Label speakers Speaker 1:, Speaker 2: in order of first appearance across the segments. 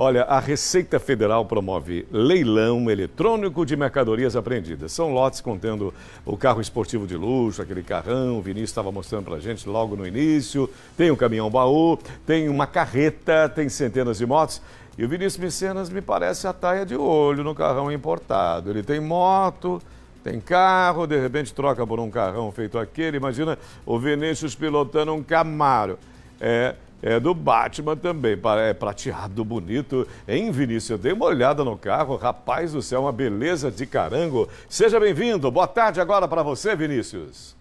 Speaker 1: Olha, a Receita Federal promove leilão eletrônico de mercadorias apreendidas. São lotes contendo o carro esportivo de luxo, aquele carrão, o Vinícius estava mostrando para a gente logo no início. Tem um caminhão-baú, tem uma carreta, tem centenas de motos. E o Vinícius Micenas me parece a taia tá de olho no carrão importado. Ele tem moto, tem carro, de repente troca por um carrão feito aquele. Imagina o Vinícius pilotando um Camaro. É é do Batman também, é prateado, bonito. Hein, Vinícius? Eu dei uma olhada no carro, rapaz do céu, uma beleza de carango. Seja bem-vindo, boa tarde agora para você, Vinícius.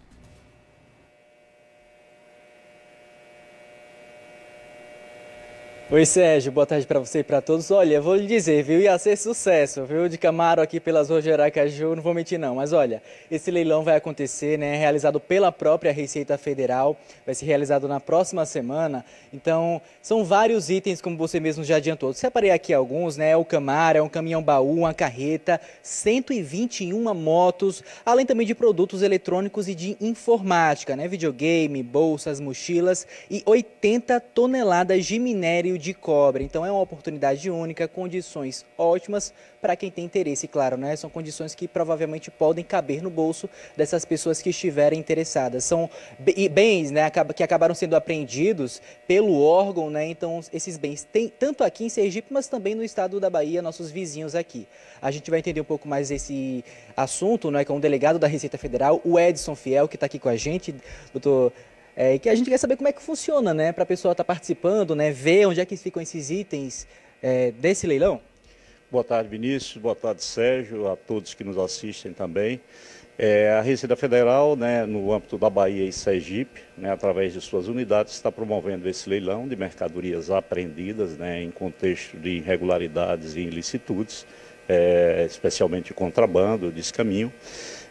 Speaker 2: Oi Sérgio, boa tarde para você e para todos. Olha, vou lhe dizer, viu, ia ser sucesso, viu, de Camaro aqui pelas ruas de Aracaju, não vou mentir não, mas olha, esse leilão vai acontecer, né, realizado pela própria Receita Federal, vai ser realizado na próxima semana, então são vários itens, como você mesmo já adiantou. Separei aqui alguns, né, o Camaro, é um caminhão-baú, uma carreta, 121 motos, além também de produtos eletrônicos e de informática, né, videogame, bolsas, mochilas e 80 toneladas de minério de cobre. Então é uma oportunidade única, condições ótimas para quem tem interesse, claro, né? São condições que provavelmente podem caber no bolso dessas pessoas que estiverem interessadas. São bens, né, que acabaram sendo apreendidos pelo órgão, né? Então esses bens tem tanto aqui em Sergipe, mas também no estado da Bahia, nossos vizinhos aqui. A gente vai entender um pouco mais esse assunto, né, com o delegado da Receita Federal, o Edson Fiel, que está aqui com a gente. Doutor é, e que a gente quer saber como é que funciona, né? Para a pessoa estar tá participando, né? Ver onde é que ficam esses itens é, desse leilão.
Speaker 3: Boa tarde, Vinícius. Boa tarde, Sérgio. A todos que nos assistem também. É, a Receita Federal, né, no âmbito da Bahia e Sergipe, né, através de suas unidades, está promovendo esse leilão de mercadorias apreendidas né, em contexto de irregularidades e ilicitudes, é, especialmente contrabando, descaminho.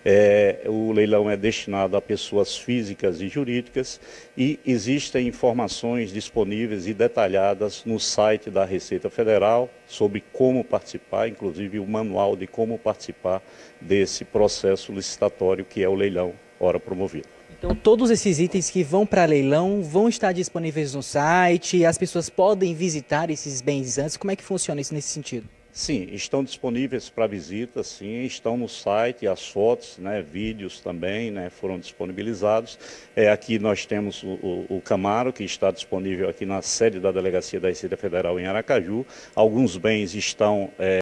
Speaker 3: É, o leilão é destinado a pessoas físicas e jurídicas e existem informações disponíveis e detalhadas no site da Receita Federal sobre como participar, inclusive o manual de como participar desse processo licitatório que é o leilão hora promovido.
Speaker 2: Então, todos esses itens que vão para leilão vão estar disponíveis no site, as pessoas podem visitar esses bens antes. Como é que funciona isso nesse sentido?
Speaker 3: Sim, estão disponíveis para visita, sim, estão no site, as fotos, né, vídeos também né, foram disponibilizados. É, aqui nós temos o, o, o, Camaro, que está disponível aqui na sede da Delegacia da Receita Federal em Aracaju. Alguns bens estão é,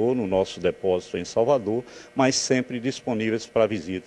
Speaker 3: no nosso depósito em Salvador, mas sempre disponíveis para visita.